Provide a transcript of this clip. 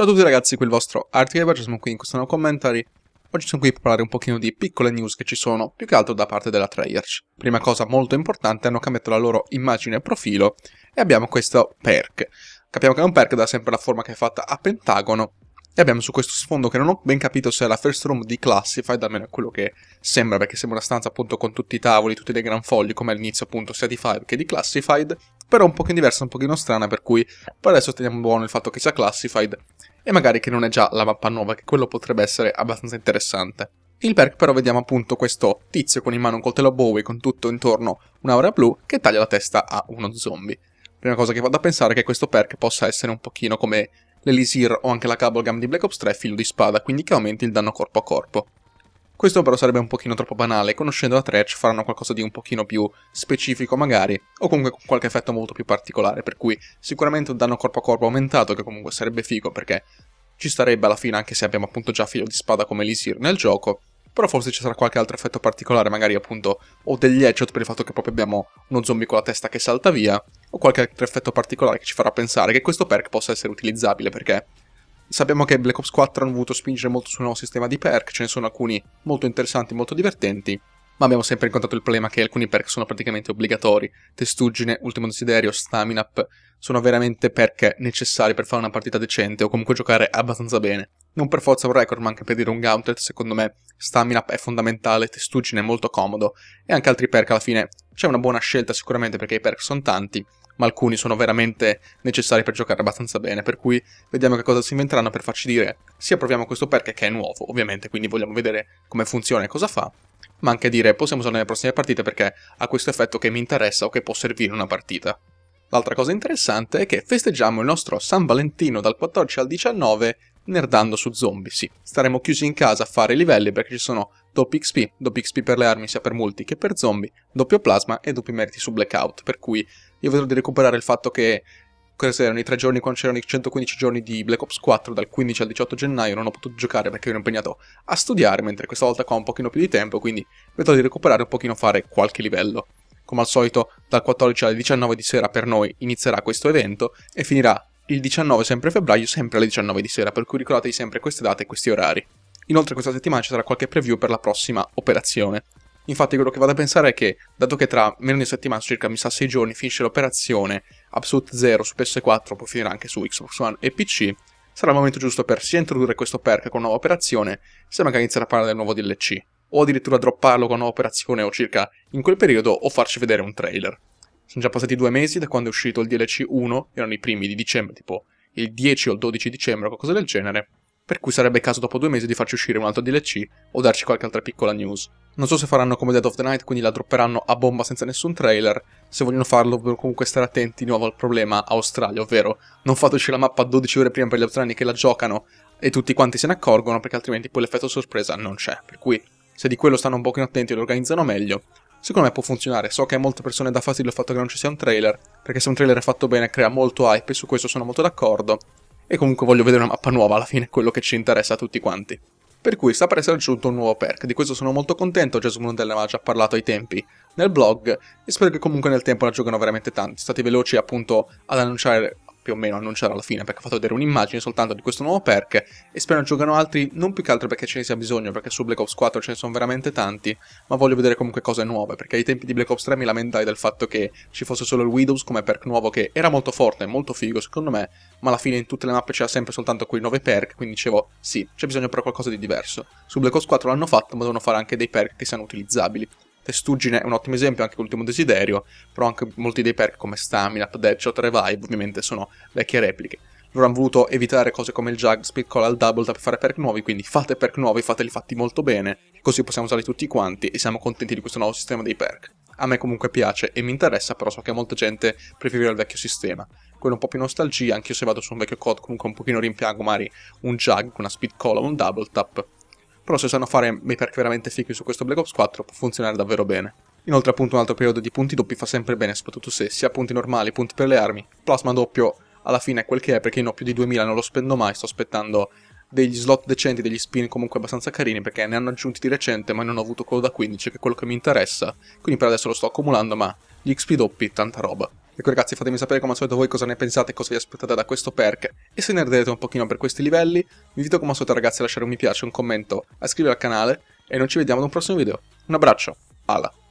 Ciao a tutti ragazzi, qui il vostro Artgaber, siamo qui in questo nuovo commentary. Oggi sono qui per parlare un pochino di piccole news che ci sono, più che altro da parte della Treyarch. Prima cosa molto importante, hanno cambiato la loro immagine e profilo e abbiamo questo perk. Capiamo che è un perk da sempre la forma che è fatta a pentagono e abbiamo su questo sfondo che non ho ben capito se è la first room di Classified, almeno è quello che sembra, perché sembra una stanza appunto con tutti i tavoli, tutti dei gran fogli, come all'inizio appunto sia di 5 che di Classified, però un pochino diversa, un pochino strana, per cui per adesso teniamo buono il fatto che sia Classified e magari che non è già la mappa nuova, che quello potrebbe essere abbastanza interessante. Il perk però vediamo appunto questo tizio con in mano un coltello Bowie con tutto intorno un'aura blu che taglia la testa a uno zombie. Prima cosa che vado a pensare è che questo perk possa essere un pochino come l'Elisir o anche la Cablegum di Black Ops 3 filo di spada, quindi che aumenti il danno corpo a corpo. Questo però sarebbe un pochino troppo banale, conoscendo la Tretch faranno qualcosa di un pochino più specifico magari, o comunque con qualche effetto molto più particolare, per cui sicuramente un danno corpo a corpo aumentato che comunque sarebbe figo perché ci starebbe alla fine anche se abbiamo appunto già filo di spada come Elisir nel gioco, però forse ci sarà qualche altro effetto particolare, magari appunto o degli headshot per il fatto che proprio abbiamo uno zombie con la testa che salta via, o qualche altro effetto particolare che ci farà pensare che questo perk possa essere utilizzabile perché Sappiamo che Black Ops 4 hanno voluto spingere molto sul nuovo sistema di perk, ce ne sono alcuni molto interessanti, molto divertenti, ma abbiamo sempre incontrato il problema che alcuni perk sono praticamente obbligatori. Testuggine, Ultimo Desiderio, Stamina Up sono veramente perk necessari per fare una partita decente o comunque giocare abbastanza bene. Non per forza un record, ma anche per dire un gauntlet, secondo me Stamina Up è fondamentale, Testuggine è molto comodo e anche altri perk alla fine c'è una buona scelta sicuramente perché i perk sono tanti, ma alcuni sono veramente necessari per giocare abbastanza bene, per cui vediamo che cosa si inventeranno per farci dire sia proviamo questo perk che è nuovo, ovviamente, quindi vogliamo vedere come funziona e cosa fa, ma anche dire possiamo usarlo nelle prossime partite perché ha questo effetto che mi interessa o che può servire in una partita. L'altra cosa interessante è che festeggiamo il nostro San Valentino dal 14 al 19 nerdando su zombie, sì. Staremo chiusi in casa a fare i livelli perché ci sono doppio XP, doppio XP per le armi sia per multi che per zombie, doppio plasma e doppi meriti su Blackout, per cui io vedrò di recuperare il fatto che questi erano i tre giorni quando c'erano i 115 giorni di Black Ops 4 dal 15 al 18 gennaio non ho potuto giocare perché ero impegnato a studiare mentre questa volta qua ho un pochino più di tempo quindi vedrò di recuperare un pochino fare qualche livello come al solito dal 14 alle 19 di sera per noi inizierà questo evento e finirà il 19 sempre febbraio sempre alle 19 di sera per cui ricordatevi sempre queste date e questi orari Inoltre questa settimana ci sarà qualche preview per la prossima operazione. Infatti quello che vado a pensare è che, dato che tra meno di una settimana, circa mi sa 6 giorni, finisce l'operazione Absolute 0 su PS4, poi finirà anche su Xbox One e PC, sarà il momento giusto per sia introdurre questo perk con una nuova operazione, sia magari iniziare a parlare del nuovo DLC, o addirittura dropparlo con una nuova operazione o circa in quel periodo, o farci vedere un trailer. Sono già passati due mesi da quando è uscito il DLC 1, erano i primi di dicembre, tipo il 10 o il 12 dicembre o qualcosa del genere, per cui sarebbe il caso dopo due mesi di farci uscire un altro DLC o darci qualche altra piccola news. Non so se faranno come Dead of the Night, quindi la dropperanno a bomba senza nessun trailer, se vogliono farlo devono comunque stare attenti di nuovo al problema Australia, ovvero non fateci la mappa 12 ore prima per gli australiani che la giocano e tutti quanti se ne accorgono perché altrimenti poi l'effetto sorpresa non c'è, per cui se di quello stanno un pochino attenti e lo organizzano meglio, secondo me può funzionare. So che a molte persone dà fastidio il fatto che non ci sia un trailer, perché se un trailer è fatto bene crea molto hype e su questo sono molto d'accordo e comunque voglio vedere una mappa nuova alla fine, quello che ci interessa a tutti quanti. Per cui sta per essere aggiunto un nuovo perk, di questo sono molto contento, Gesù Montel ne aveva già parlato ai tempi nel blog e spero che comunque nel tempo la giocano veramente tanti, sono stati veloci appunto ad annunciare più o meno annunciare alla fine perché ho fatto vedere un'immagine soltanto di questo nuovo perk e spero giocano altri, non più che altro perché ce ne sia bisogno, perché su Black Ops 4 ce ne sono veramente tanti, ma voglio vedere comunque cose nuove, perché ai tempi di Black Ops 3 mi lamentai del fatto che ci fosse solo il Widows come perk nuovo che era molto forte, e molto figo secondo me, ma alla fine in tutte le mappe c'era sempre soltanto quei 9 perk, quindi dicevo sì, c'è bisogno però qualcosa di diverso. Su Black Ops 4 l'hanno fatto, ma devono fare anche dei perk che siano utilizzabili, Testuggine è un ottimo esempio, anche l'ultimo desiderio, però anche molti dei perk come Stamina, Deadshot, Revive ovviamente sono vecchie repliche. Loro hanno voluto evitare cose come il Jug, Split Call al Double per fare perk nuovi, quindi fate perk nuovi, fateli fatti molto bene, così possiamo usarli tutti quanti e siamo contenti di questo nuovo sistema dei perk. A me comunque piace e mi interessa, però so che molta gente preferirà il vecchio sistema. Quello un po' più nostalgia, anche io se vado su un vecchio code comunque un pochino rimpiango magari un Jug, una Speed Call o un Double Tap, però se sanno fare perché veramente fichi su questo Black Ops 4 può funzionare davvero bene. Inoltre appunto un altro periodo di punti doppi fa sempre bene, soprattutto se sia punti normali, punti per le armi, plasma doppio alla fine è quel che è perché io ho più di 2000 non lo spendo mai, sto aspettando degli slot decenti, degli spin comunque abbastanza carini perché ne hanno aggiunti di recente ma non ho avuto quello da 15 che è quello che mi interessa, quindi per adesso lo sto accumulando ma gli XP doppi tanta roba. Ecco ragazzi, fatemi sapere come al solito voi cosa ne pensate e cosa vi aspettate da questo perk. E se ne ardete un pochino per questi livelli, vi invito come al solito ragazzi a lasciare un mi piace, un commento, a iscrivervi al canale e noi ci vediamo ad un prossimo video. Un abbraccio, alla!